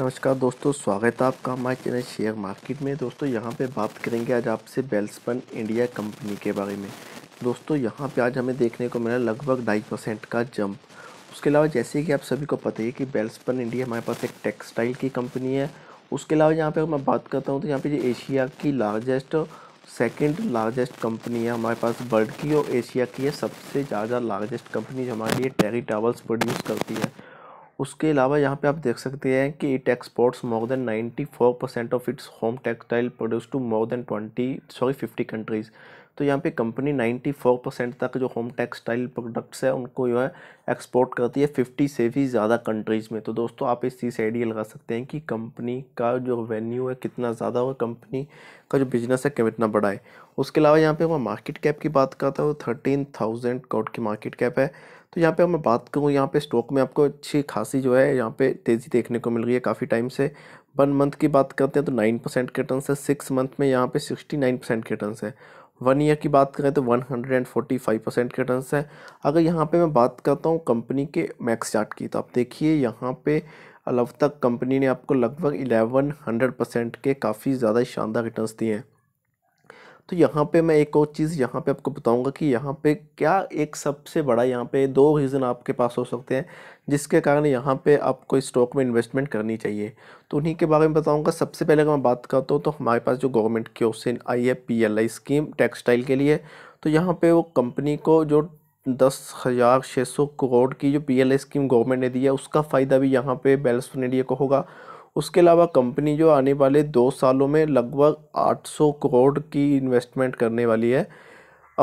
नमस्कार दोस्तों स्वागत है आपका हमारे चैनल शेयर मार्केट में दोस्तों यहाँ पे बात करेंगे आज आपसे बेल्सपन इंडिया कंपनी के बारे में दोस्तों यहाँ पे आज हमें देखने को मिला लगभग ढाई परसेंट का जंप उसके अलावा जैसे कि आप सभी को पता ही कि बेल्सपन इंडिया हमारे पास एक टेक्सटाइल की कंपनी है उसके अलावा यहाँ पर मैं बात करता हूँ तो यहाँ पर एशिया की लार्जेस्ट सेकेंड लार्जेस्ट कंपनी है हमारे पास वर्ल्ड की और एशिया की है सबसे ज़्यादा लार्जेस्ट कंपनी जो हमारे लिए टेरी टावल्स प्रोड्यूस करती है उसके अलावा यहाँ पे आप देख सकते हैं कि it exports more than 94 percent of its home textile produce to more than 20 sorry 50 countries तो यहाँ पे कंपनी 94 परसेंट तक जो होम टेक्सटाइल प्रोडक्ट्स है उनको जो है एक्सपोर्ट करती है 50 से भी ज़्यादा कंट्रीज़ में तो दोस्तों आप इस चीज़ से आइडिया लगा सकते हैं कि कंपनी का जो रेवेन्यू है कितना ज़्यादा और कंपनी का जो बिजनेस है कितना बड़ा है उसके अलावा यहाँ पे वह मार्केट कैप की बात करता हूँ थर्टीन थाउजेंड करोड़ की मार्केट कैप है तो यहाँ पे मैं बात करूँ यहाँ पे स्टॉक में आपको अच्छी खासी जो है यहाँ पे तेज़ी देखने को मिल रही है काफ़ी टाइम से वन मंथ की बात करते हैं तो नाइन परसेंट के रिटर्न है सिक्स मंथ में यहाँ पे सिक्सटी नाइन परसेंट के रिटर्न है वन ईयर की बात करें तो one hundred and forty five percent के रिटर्न है अगर यहाँ पर मैं बात करता हूँ कंपनी के मैक्स चार्ट की तो आप देखिए यहाँ पर अब तक कंपनी ने आपको लगभग इलेवन हंड्रेड परसेंट के काफ़ी ज़्यादा शानदार रिटर्न दिए हैं तो यहाँ पे मैं एक और चीज़ यहाँ पे आपको बताऊँगा कि यहाँ पे क्या एक सबसे बड़ा यहाँ पे दो रीज़न आपके पास हो सकते हैं जिसके कारण यहाँ पे आपको स्टॉक में इन्वेस्टमेंट करनी चाहिए तो उन्हीं के बारे में बताऊँगा सबसे पहले अगर मैं बात करता हूँ तो हमारे पास जो गवर्नमेंट की ओर से आई है पी स्कीम टेक्सटाइल के लिए तो यहाँ पर वो कंपनी को जो दस हज़ार छः सौ करोड़ की जो पी स्कीम गवर्नमेंट ने दी है उसका फ़ायदा भी यहाँ पर बैलेंस इंडिया को होगा उसके अलावा कंपनी जो आने वाले दो सालों में लगभग 800 करोड़ की इन्वेस्टमेंट करने वाली है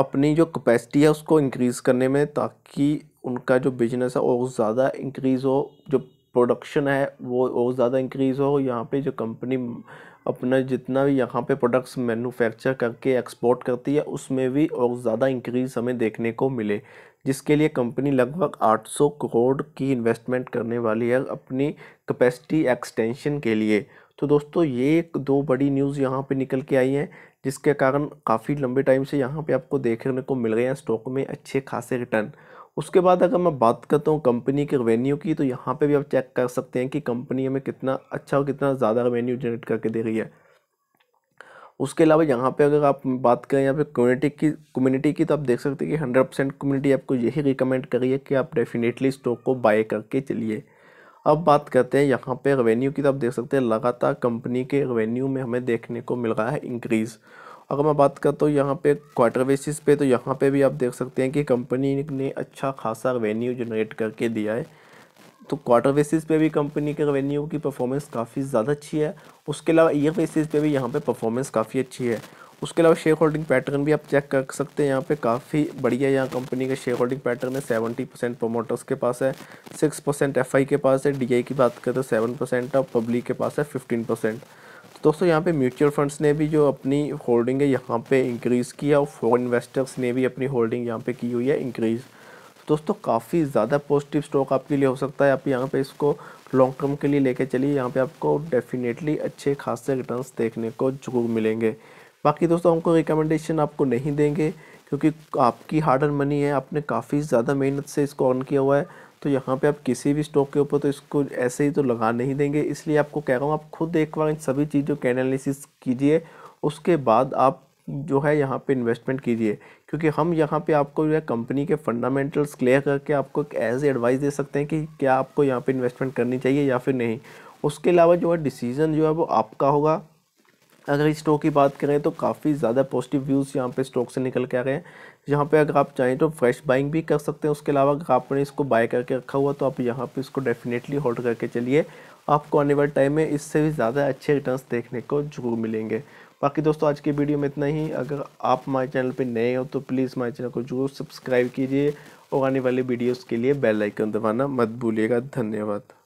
अपनी जो कैपेसिटी है उसको इंक्रीज़ करने में ताकि उनका जो बिजनेस है और ज़्यादा इंक्रीज़ हो जो प्रोडक्शन है वो और ज़्यादा इंक्रीज़ हो यहाँ पे जो कंपनी अपना जितना भी यहाँ पे प्रोडक्ट्स मैन्युफैक्चर करके एक्सपोर्ट करती है उसमें भी और ज़्यादा इंक्रीज़ हमें देखने को मिले जिसके लिए कंपनी लगभग 800 करोड़ की इन्वेस्टमेंट करने वाली है अपनी कैपेसिटी एक्सटेंशन के लिए तो दोस्तों ये दो बड़ी न्यूज़ यहाँ पे निकल के आई हैं जिसके कारण काफ़ी लंबे टाइम से यहाँ पे आपको देखने को मिल रहे हैं स्टॉक में अच्छे खासे रिटर्न उसके बाद अगर मैं बात करता हूँ कंपनी के रेवेन्यू की तो यहाँ पे भी आप चेक कर सकते हैं कि कंपनी हमें कितना अच्छा और कितना ज़्यादा रेवेन्यू जनरेट करके दे रही है उसके अलावा यहाँ पे अगर आप बात करें यहाँ पे कम्युनिटी की कम्युनिटी की तो आप देख सकते हैं कि हंड्रेड परसेंट कम्युनिटी आपको यही रिकमेंड करी है कि आप डेफिनेटली स्टॉक को बाय करके चलिए अब बात करते हैं यहाँ पे रेवेन्यू की तो आप देख सकते हैं लगातार कंपनी के रेवेन्यू में हमें देखने को मिल रहा है इंक्रीज़ अगर मैं बात करता तो हूँ यहाँ पे क्वार्टर बेसिस पे तो यहाँ पे भी आप देख सकते हैं कि कंपनी ने अच्छा खासा रेवेन्यू जनरेट करके दिया है तो क्वार्टर बेसिस पे भी कंपनी के रेवेन्यू की परफॉर्मेंस काफ़ी ज़्यादा अच्छी है उसके अलावा ईयर बेसिस पे भी यहाँ पे परफॉर्मेंस काफ़ी अच्छी है उसके अलावा शेयर होल्डिंग पैटर्न भी आप चेक कर सकते हैं यहाँ पे काफ़ी बढ़िया यहाँ कंपनी का शेयर होल्डिंग पैटर्न है सेवेंटी परसेंट प्रोमोटर्स के पास है सिक्स परसेंट एफ के पास है डी की बात करें तो सेवन परसेंट और पब्लिक के पास है फिफ्टीन परसेंट दोस्तों यहाँ पे म्यूचुअल फंड्स ने भी जो अपनी होल्डिंग है यहाँ पे इंक्रीज़ किया और फॉरेन इन्वेस्टर्स ने भी अपनी होल्डिंग यहाँ पे की हुई है इंक्रीज़ दोस्तों काफ़ी ज़्यादा पॉजिटिव स्टॉक आपके लिए हो सकता है आप यहाँ पे इसको लॉन्ग टर्म के लिए लेके चलिए यहाँ पे आपको डेफिनेटली अच्छे खासे रिटर्न देखने को जरूर मिलेंगे बाकी दोस्तों हमको रिकमेंडेशन आपको नहीं देंगे क्योंकि आपकी हार्ड एंड मनी है आपने काफ़ी ज़्यादा मेहनत से इसको ऑन किया हुआ है तो यहाँ पे आप किसी भी स्टॉक के ऊपर तो इसको ऐसे ही तो लगा नहीं देंगे इसलिए आपको कह रहा हूँ आप खुद एक बार इन सभी चीज़ों के एनालिसिस कीजिए उसके बाद आप जो है यहाँ पे इन्वेस्टमेंट कीजिए क्योंकि हम यहाँ पे आपको जो है कंपनी के फंडामेंटल्स क्लियर करके आपको एक एज एडवाइस दे सकते हैं कि क्या आपको यहाँ पे इन्वेस्टमेंट करनी चाहिए या फिर नहीं उसके अलावा जो है डिसीज़न जो है वो आपका होगा अगर इस स्टॉक की बात करें तो काफ़ी ज़्यादा पॉजिटिव व्यूज़ यहाँ पे स्टॉक से निकल के आ रहे हैं यहाँ पे अगर आप चाहें तो फ्रेश बाइंग भी कर सकते हैं उसके अलावा अगर आपने इसको बाय करके रखा हुआ तो आप यहाँ पे इसको डेफिनेटली होल्ड करके चलिए आपको आने वाले टाइम में इससे भी ज़्यादा अच्छे रिटर्न देखने को जरूर मिलेंगे बाकी दोस्तों आज की वीडियो में इतना ही अगर आप हमारे चैनल पर नए हो तो प्लीज़ हमारे चैनल को जरूर सब्सक्राइब कीजिए और आने वाले वीडियोज़ के लिए बेलाइकन दबाना मत भूलिएगा धन्यवाद